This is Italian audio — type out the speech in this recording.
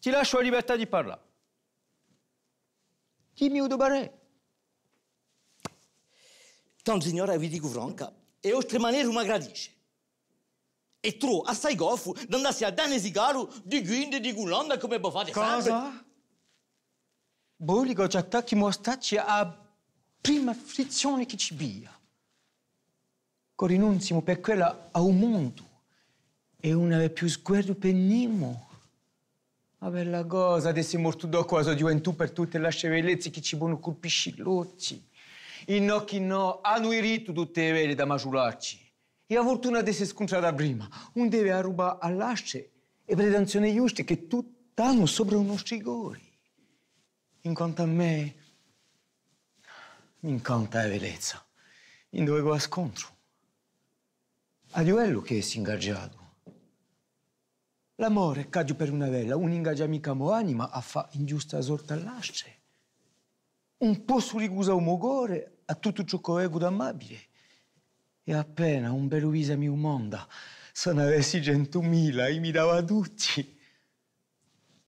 Ti lascio la libertà di parlare. Chi mi udobare? Tanto signora, vi dico franca, e è oltremanere mi gradice. E tro, assai goffo, d'andarsi a danesi caro di guinde di gulanda come può fare Cosa? sempre. Bolico ci attacchi mostacci a prima frizione che ci bia. Corinunzimo per quella a un mondo e una più sguardo per Nimo. Ma bella cosa adesso è morto qua, la gioventù per tutte le scevelezze che ci buono colpisci l'occhi. Innocchi no, hanno il rito tutte le vele da maciularci. E la fortuna di essere scontrata prima, un deve rubare all'asce e pretensioni giuste che tutti hanno sopra uno strigore. In quanto a me, mi incanta la velezza, in dove va scontro. A duello che si ingaggiato. L'amore cade per una vela, un'ingagia mica moanima a fa ingiusta sorta all'asce. Un po' surigusa un mogore a tutto ciò che è amabile. E appena un bel viso mi umanda, se ne avessi centomila, e mi dava tutti.